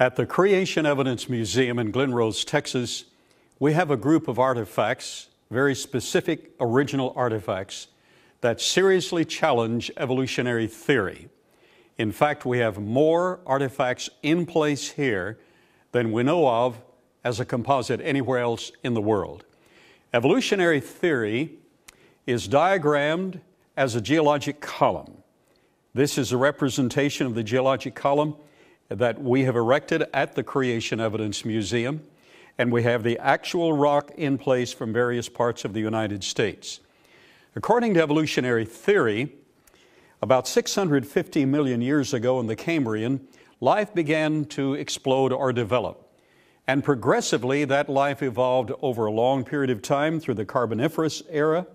At the Creation Evidence Museum in Glen Rose, Texas, we have a group of artifacts, very specific original artifacts, that seriously challenge evolutionary theory. In fact, we have more artifacts in place here than we know of as a composite anywhere else in the world. Evolutionary theory is diagrammed as a geologic column. This is a representation of the geologic column that we have erected at the Creation Evidence Museum, and we have the actual rock in place from various parts of the United States. According to evolutionary theory, about 650 million years ago in the Cambrian, life began to explode or develop. And progressively, that life evolved over a long period of time through the Carboniferous era,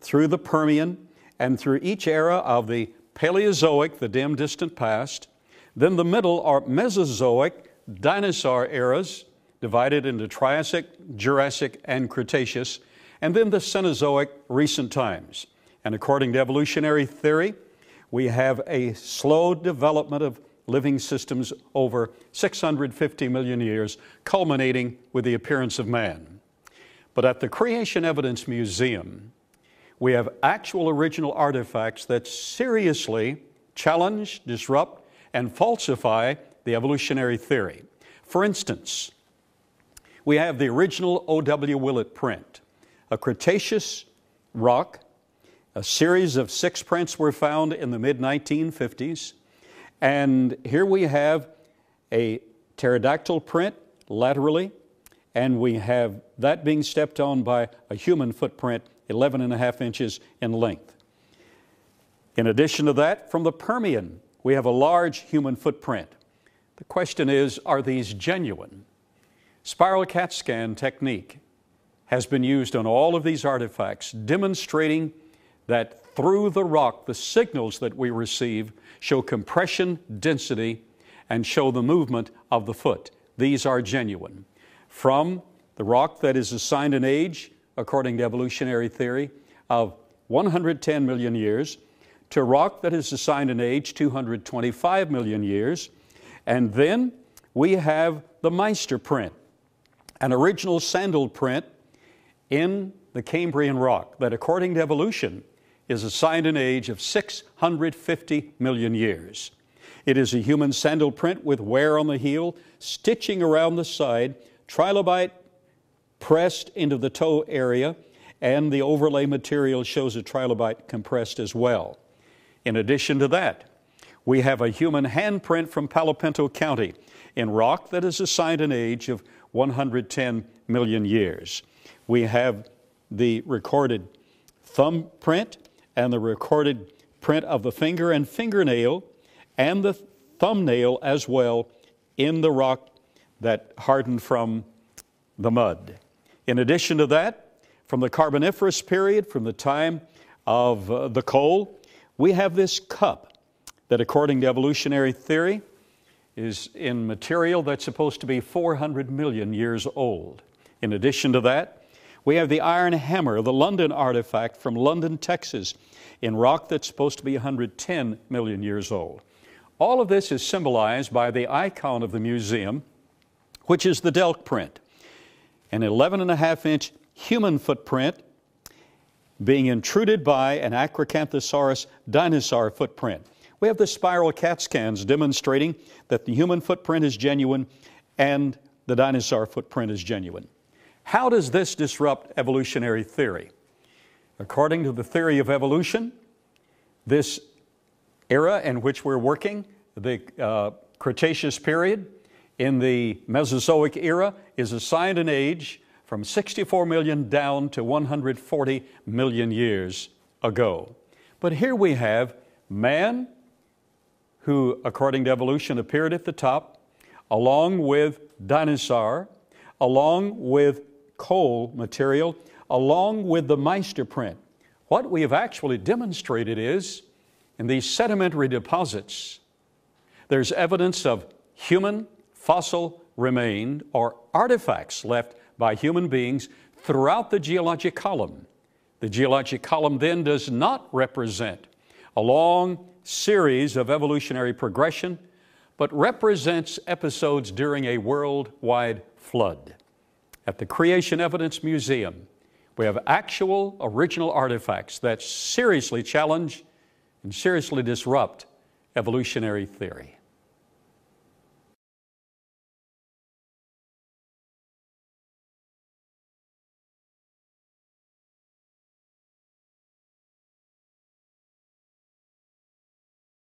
through the Permian, and through each era of the Paleozoic, the dim, distant past, then the middle are Mesozoic dinosaur eras, divided into Triassic, Jurassic, and Cretaceous, and then the Cenozoic recent times. And according to evolutionary theory, we have a slow development of living systems over 650 million years, culminating with the appearance of man. But at the Creation Evidence Museum, we have actual original artifacts that seriously challenge, disrupt, and falsify the evolutionary theory. For instance, we have the original O.W. Willett print. A Cretaceous rock, a series of six prints were found in the mid 1950s, and here we have a pterodactyl print laterally, and we have that being stepped on by a human footprint 11 and a half inches in length. In addition to that, from the Permian we have a large human footprint. The question is, are these genuine? Spiral CAT scan technique has been used on all of these artifacts, demonstrating that through the rock, the signals that we receive show compression, density, and show the movement of the foot. These are genuine. From the rock that is assigned an age, according to evolutionary theory, of 110 million years to rock that is assigned an age 225 million years. And then we have the Meister print, an original sandal print in the Cambrian rock that, according to evolution, is assigned an age of 650 million years. It is a human sandal print with wear on the heel, stitching around the side, trilobite pressed into the toe area, and the overlay material shows a trilobite compressed as well. In addition to that, we have a human handprint from Palo Pinto County in rock that is assigned an age of 110 million years. We have the recorded thumbprint and the recorded print of the finger and fingernail and the thumbnail as well in the rock that hardened from the mud. In addition to that, from the Carboniferous period, from the time of uh, the coal, we have this cup that, according to evolutionary theory, is in material that's supposed to be 400 million years old. In addition to that, we have the iron hammer, the London artifact from London, Texas, in rock that's supposed to be 110 million years old. All of this is symbolized by the icon of the museum, which is the Delk print, an 11 and a half inch human footprint being intruded by an Acrocanthosaurus dinosaur footprint. We have the spiral CAT scans demonstrating that the human footprint is genuine and the dinosaur footprint is genuine. How does this disrupt evolutionary theory? According to the theory of evolution, this era in which we're working, the uh, Cretaceous period in the Mesozoic era, is assigned an age from 64 million down to 140 million years ago. But here we have man, who, according to evolution, appeared at the top, along with dinosaur, along with coal material, along with the Meister print. What we have actually demonstrated is in these sedimentary deposits, there's evidence of human fossil remain or artifacts left by human beings throughout the geologic column. The geologic column then does not represent a long series of evolutionary progression, but represents episodes during a worldwide flood. At the Creation Evidence Museum, we have actual original artifacts that seriously challenge and seriously disrupt evolutionary theory.